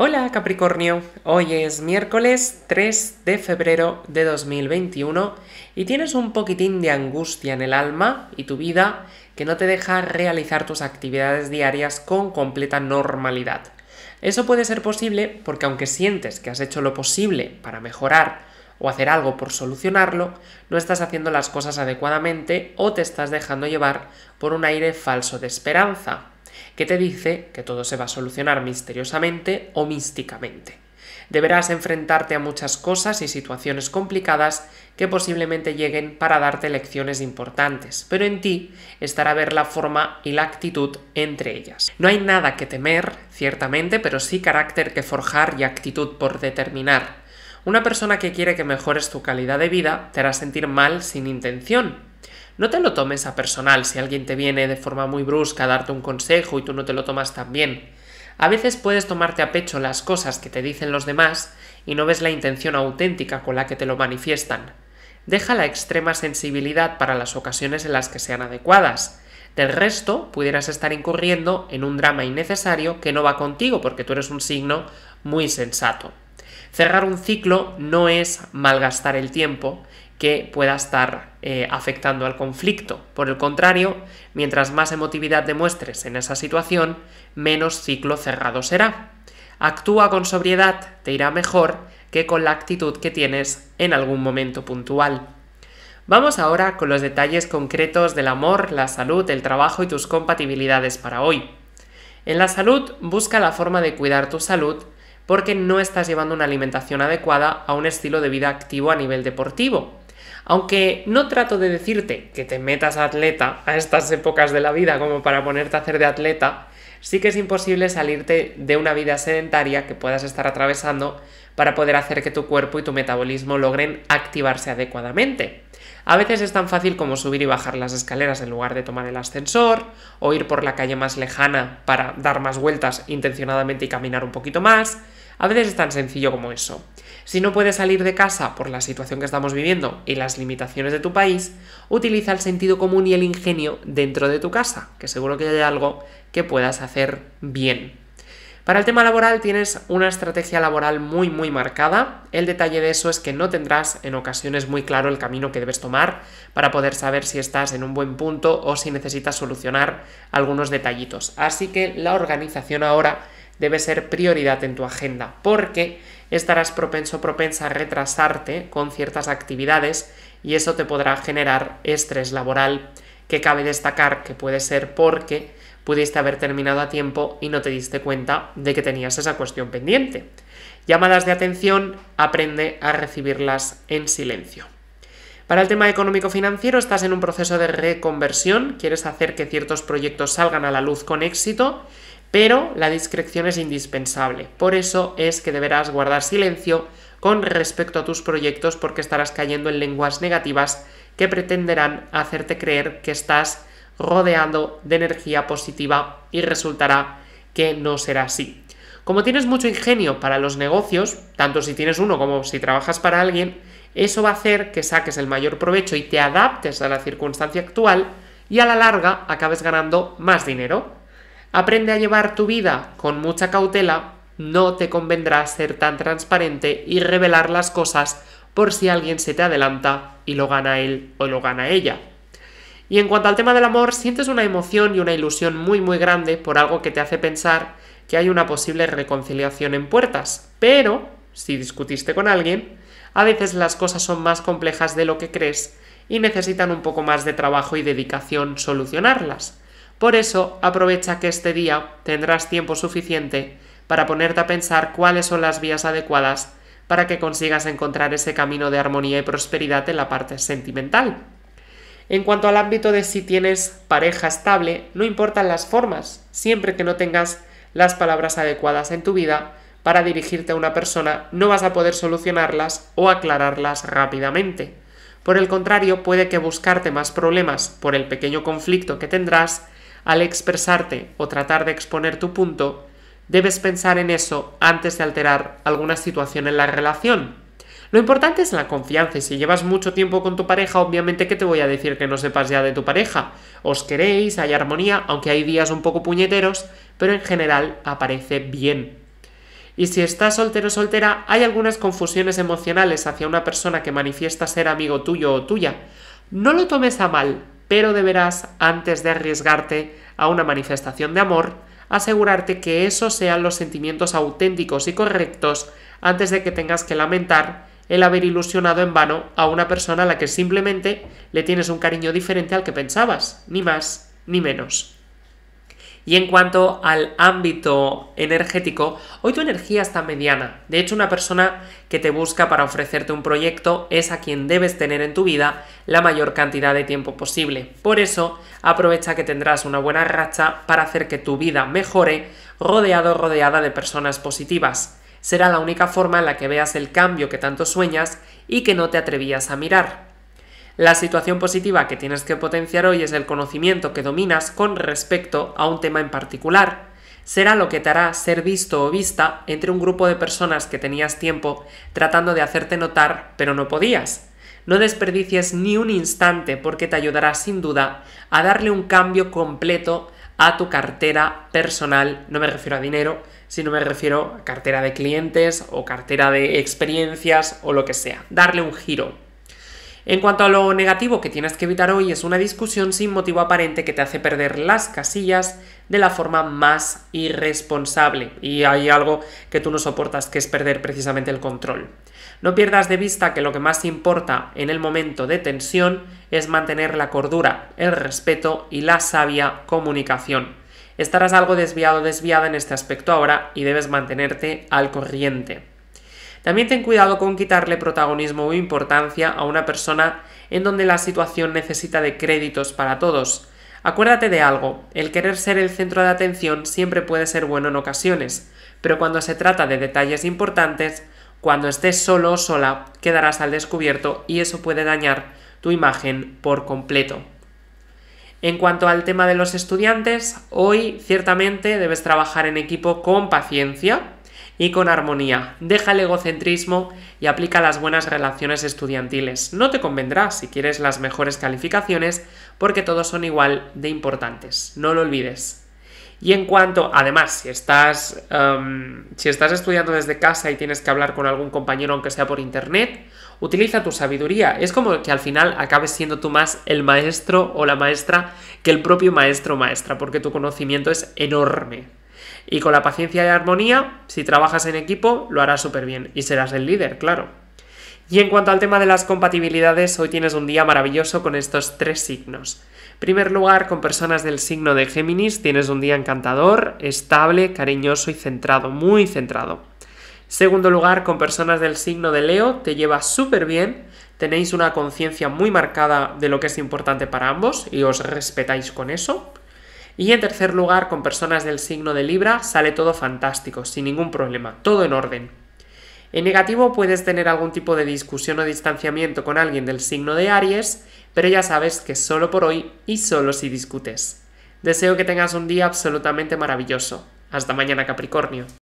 Hola Capricornio, hoy es miércoles 3 de febrero de 2021 y tienes un poquitín de angustia en el alma y tu vida que no te deja realizar tus actividades diarias con completa normalidad. Eso puede ser posible porque aunque sientes que has hecho lo posible para mejorar o hacer algo por solucionarlo, no estás haciendo las cosas adecuadamente o te estás dejando llevar por un aire falso de esperanza que te dice que todo se va a solucionar misteriosamente o místicamente. Deberás enfrentarte a muchas cosas y situaciones complicadas que posiblemente lleguen para darte lecciones importantes, pero en ti estará ver la forma y la actitud entre ellas. No hay nada que temer, ciertamente, pero sí carácter que forjar y actitud por determinar. Una persona que quiere que mejores tu calidad de vida te hará sentir mal sin intención, no te lo tomes a personal si alguien te viene de forma muy brusca a darte un consejo y tú no te lo tomas tan bien. A veces puedes tomarte a pecho las cosas que te dicen los demás y no ves la intención auténtica con la que te lo manifiestan. Deja la extrema sensibilidad para las ocasiones en las que sean adecuadas. Del resto, pudieras estar incurriendo en un drama innecesario que no va contigo porque tú eres un signo muy sensato. Cerrar un ciclo no es malgastar el tiempo que pueda estar eh, afectando al conflicto. Por el contrario, mientras más emotividad demuestres en esa situación, menos ciclo cerrado será. Actúa con sobriedad, te irá mejor que con la actitud que tienes en algún momento puntual. Vamos ahora con los detalles concretos del amor, la salud, el trabajo y tus compatibilidades para hoy. En la salud, busca la forma de cuidar tu salud porque no estás llevando una alimentación adecuada a un estilo de vida activo a nivel deportivo. Aunque no trato de decirte que te metas a atleta a estas épocas de la vida como para ponerte a hacer de atleta, sí que es imposible salirte de una vida sedentaria que puedas estar atravesando para poder hacer que tu cuerpo y tu metabolismo logren activarse adecuadamente. A veces es tan fácil como subir y bajar las escaleras en lugar de tomar el ascensor, o ir por la calle más lejana para dar más vueltas intencionadamente y caminar un poquito más, a veces es tan sencillo como eso. Si no puedes salir de casa por la situación que estamos viviendo y las limitaciones de tu país, utiliza el sentido común y el ingenio dentro de tu casa, que seguro que hay algo que puedas hacer bien. Para el tema laboral tienes una estrategia laboral muy muy marcada. El detalle de eso es que no tendrás en ocasiones muy claro el camino que debes tomar para poder saber si estás en un buen punto o si necesitas solucionar algunos detallitos. Así que la organización ahora debe ser prioridad en tu agenda, porque estarás propenso propensa a retrasarte con ciertas actividades y eso te podrá generar estrés laboral que cabe destacar que puede ser porque pudiste haber terminado a tiempo y no te diste cuenta de que tenías esa cuestión pendiente. Llamadas de atención, aprende a recibirlas en silencio. Para el tema económico-financiero estás en un proceso de reconversión, quieres hacer que ciertos proyectos salgan a la luz con éxito pero la discreción es indispensable. Por eso es que deberás guardar silencio con respecto a tus proyectos porque estarás cayendo en lenguas negativas que pretenderán hacerte creer que estás rodeando de energía positiva y resultará que no será así. Como tienes mucho ingenio para los negocios, tanto si tienes uno como si trabajas para alguien, eso va a hacer que saques el mayor provecho y te adaptes a la circunstancia actual y a la larga acabes ganando más dinero. Aprende a llevar tu vida con mucha cautela, no te convendrá ser tan transparente y revelar las cosas por si alguien se te adelanta y lo gana él o lo gana ella. Y en cuanto al tema del amor, sientes una emoción y una ilusión muy muy grande por algo que te hace pensar que hay una posible reconciliación en puertas. Pero, si discutiste con alguien, a veces las cosas son más complejas de lo que crees y necesitan un poco más de trabajo y dedicación solucionarlas. Por eso aprovecha que este día tendrás tiempo suficiente para ponerte a pensar cuáles son las vías adecuadas para que consigas encontrar ese camino de armonía y prosperidad en la parte sentimental. En cuanto al ámbito de si tienes pareja estable, no importan las formas, siempre que no tengas las palabras adecuadas en tu vida para dirigirte a una persona, no vas a poder solucionarlas o aclararlas rápidamente. Por el contrario, puede que buscarte más problemas por el pequeño conflicto que tendrás al expresarte o tratar de exponer tu punto, debes pensar en eso antes de alterar alguna situación en la relación. Lo importante es la confianza y si llevas mucho tiempo con tu pareja, obviamente que te voy a decir que no sepas ya de tu pareja. Os queréis, hay armonía, aunque hay días un poco puñeteros, pero en general aparece bien. Y si estás soltero o soltera, hay algunas confusiones emocionales hacia una persona que manifiesta ser amigo tuyo o tuya. No lo tomes a mal, pero deberás, antes de arriesgarte a una manifestación de amor, asegurarte que esos sean los sentimientos auténticos y correctos antes de que tengas que lamentar el haber ilusionado en vano a una persona a la que simplemente le tienes un cariño diferente al que pensabas, ni más ni menos. Y en cuanto al ámbito energético, hoy tu energía está mediana. De hecho, una persona que te busca para ofrecerte un proyecto es a quien debes tener en tu vida la mayor cantidad de tiempo posible. Por eso, aprovecha que tendrás una buena racha para hacer que tu vida mejore rodeado rodeada de personas positivas. Será la única forma en la que veas el cambio que tanto sueñas y que no te atrevías a mirar. La situación positiva que tienes que potenciar hoy es el conocimiento que dominas con respecto a un tema en particular. Será lo que te hará ser visto o vista entre un grupo de personas que tenías tiempo tratando de hacerte notar pero no podías. No desperdicies ni un instante porque te ayudará sin duda a darle un cambio completo a tu cartera personal. No me refiero a dinero, sino me refiero a cartera de clientes o cartera de experiencias o lo que sea. Darle un giro. En cuanto a lo negativo que tienes que evitar hoy es una discusión sin motivo aparente que te hace perder las casillas de la forma más irresponsable. Y hay algo que tú no soportas, que es perder precisamente el control. No pierdas de vista que lo que más importa en el momento de tensión es mantener la cordura, el respeto y la sabia comunicación. Estarás algo desviado o desviada en este aspecto ahora y debes mantenerte al corriente. También ten cuidado con quitarle protagonismo o importancia a una persona en donde la situación necesita de créditos para todos. Acuérdate de algo, el querer ser el centro de atención siempre puede ser bueno en ocasiones, pero cuando se trata de detalles importantes, cuando estés solo o sola, quedarás al descubierto y eso puede dañar tu imagen por completo. En cuanto al tema de los estudiantes, hoy ciertamente debes trabajar en equipo con paciencia, y con armonía. Deja el egocentrismo y aplica las buenas relaciones estudiantiles. No te convendrá si quieres las mejores calificaciones porque todos son igual de importantes. No lo olvides. Y en cuanto, además, si estás, em, si estás estudiando desde casa y tienes que hablar con algún compañero, aunque sea por internet, utiliza tu sabiduría. Es como que al final acabes siendo tú más el maestro o la maestra que el propio maestro o maestra, porque tu conocimiento es enorme. Y con la paciencia y armonía, si trabajas en equipo, lo harás súper bien y serás el líder, claro. Y en cuanto al tema de las compatibilidades, hoy tienes un día maravilloso con estos tres signos. En primer lugar, con personas del signo de Géminis, tienes un día encantador, estable, cariñoso y centrado, muy centrado. Segundo lugar, con personas del signo de Leo, te llevas súper bien, tenéis una conciencia muy marcada de lo que es importante para ambos y os respetáis con eso. Y en tercer lugar, con personas del signo de Libra sale todo fantástico, sin ningún problema, todo en orden. En negativo puedes tener algún tipo de discusión o distanciamiento con alguien del signo de Aries, pero ya sabes que solo por hoy y solo si discutes. Deseo que tengas un día absolutamente maravilloso. Hasta mañana Capricornio.